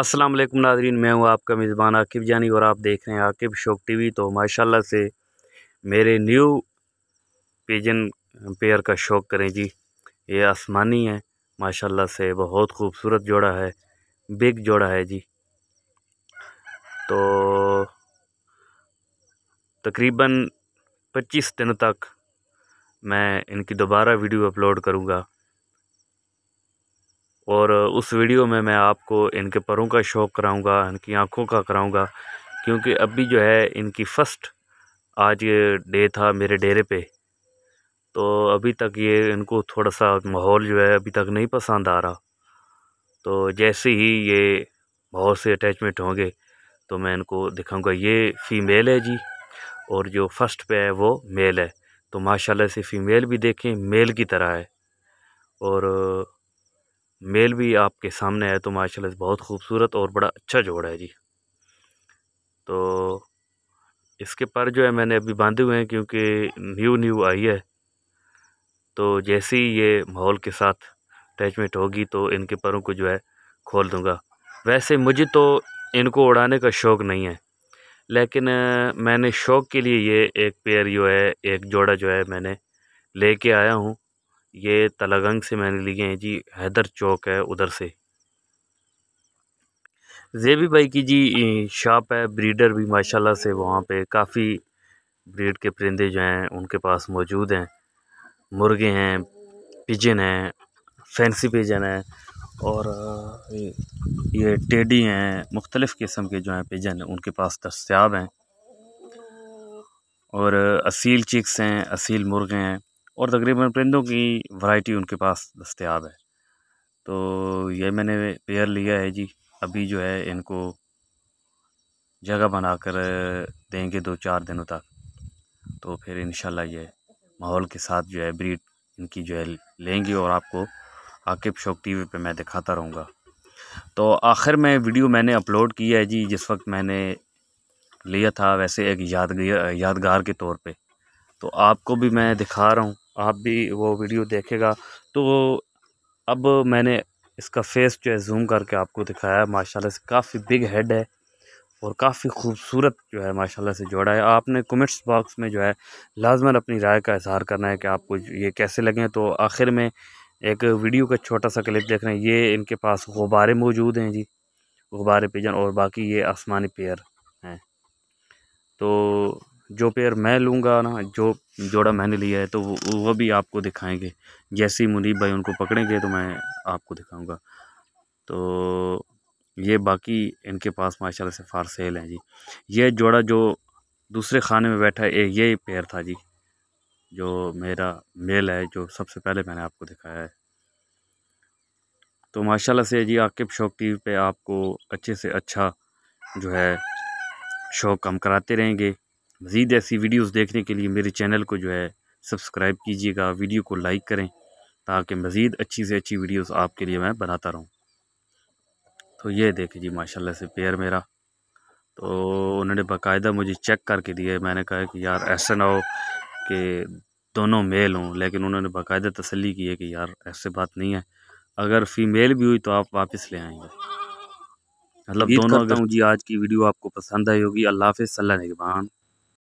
अस्सलाम वालेकुम नाजरीन मैं हूँ आपका मेज़बान आकिब जानी और आप देख रहे हैं आकिब शोक टीवी तो माशाल्लाह से मेरे न्यू पिजन पेयर का शौक करें जी ये आसमानी है माशाल्लाह से बहुत खूबसूरत जोड़ा है बिग जोड़ा है जी तो तकरीबन 25 दिन तक मैं इनकी दोबारा वीडियो अपलोड करूँगा और उस वीडियो में मैं आपको इनके परों का शौक़ कराऊंगा इनकी आँखों का कराऊंगा क्योंकि अभी जो है इनकी फ़र्स्ट आज ये डे था मेरे डेरे पे तो अभी तक ये इनको थोड़ा सा माहौल जो है अभी तक नहीं पसंद आ रहा तो जैसे ही ये बहुत से अटैचमेंट होंगे तो मैं इनको दिखाऊंगा ये फ़ीमेल है जी और जो फर्स्ट पे है वो मेल है तो माशाल्लाह से फ़ीमेल भी देखें मेल की तरह है और मेल भी आपके सामने है तो माशाल्लाह बहुत खूबसूरत और बड़ा अच्छा जोड़ है जी तो इसके पर जो है मैंने अभी बांधे हुए हैं क्योंकि न्यू न्यू आई है तो जैसे ही ये माहौल के साथ अटैचमेंट होगी तो इनके परों को जो है खोल दूँगा वैसे मुझे तो इनको उड़ाने का शौक़ नहीं है लेकिन मैंने शौक़ के लिए ये एक पेयर जो है एक जोड़ा जो है मैंने लेके आया हूँ ये तलागंग से मैंने लिए हैं जी हैदर चौक है उधर से जेबी भाई की जी शॉप है ब्रीडर भी माशाल्लाह से वहाँ पे काफ़ी ब्रीड के परिंदे जो हैं उनके पास मौजूद हैं मुर्गे हैं पिजन हैं फैंसी पिजन हैं और ये टेडी हैं मुख्तलिफ़ किस्म के जो हैं पिजन उनके पास दस्याब हैं और असील चिक्स हैं असील मुर्गे हैं और तकरीबन परिंदों की वैरायटी उनके पास दस्तियाब है तो ये मैंने पेयर लिया है जी अभी जो है इनको जगह बनाकर देंगे दो चार दिनों तक तो फिर इन ये माहौल के साथ जो है ब्रीड इनकी जो है लेंगे और आपको आकिब शौक टी वी पर मैं दिखाता रहूँगा तो आखिर में वीडियो मैंने अपलोड किया है जी जिस वक्त मैंने लिया था वैसे एक यादगार यादगार के तौर पे तो आपको भी मैं दिखा रहा हूँ आप भी वो वीडियो देखेगा तो अब मैंने इसका फेस जो है जूम करके आपको दिखाया माशाल्लाह से काफ़ी बिग हेड है और काफ़ी खूबसूरत जो है माशाल्लाह से जोड़ा है आपने कमेंट्स बॉक्स में जो है लाजमन अपनी राय का इजहार करना है कि आपको ये कैसे लगें तो आखिर में एक वीडियो का छोटा सा क्लिप देख रहे हैं ये इनके पास गुब्बारे मौजूद हैं जी गुब्बारे पिजन और बाकी ये आसमानी पेयर हैं तो जो पेयर मैं लूँगा ना जो जोड़ा मैंने लिया है तो वो, वो भी आपको दिखाएंगे जैसे ही मुनीब भाई उनको पकड़ेंगे तो मैं आपको दिखाऊंगा तो ये बाकी इनके पास माशाल्लाह से फार सेल है जी ये जोड़ा जो दूसरे खाने में बैठा है ये पेयर था जी जो मेरा मेल है जो सबसे पहले मैंने आपको दिखाया है तो माशाल्लाह से जी आकिब शौक टी पे आपको अच्छे से अच्छा जो है शौक हम कराते रहेंगे मज़ीद ऐसी वीडियोस देखने के लिए मेरे चैनल को जो है सब्सक्राइब कीजिएगा वीडियो को लाइक करें ताकि मज़ीद अच्छी से अच्छी वीडियोस आपके लिए मैं बनाता रहूं तो ये देखें जी माशाल्लाह से पेयर मेरा तो उन्होंने बाकायदा मुझे चेक करके दिया मैंने कहा कि यार ऐसा ना हो कि दोनों मेल हों लेकिन उन्होंने बाकायदा तसली की है कि यार ऐसे बात नहीं है अगर फ़ीमेल भी हुई तो आप वापस ले आएंगे मतलब दोनों अगर मुझे आज की वीडियो आपको पसंद आई होगी अल्लाह हाफि सल्ला नगबान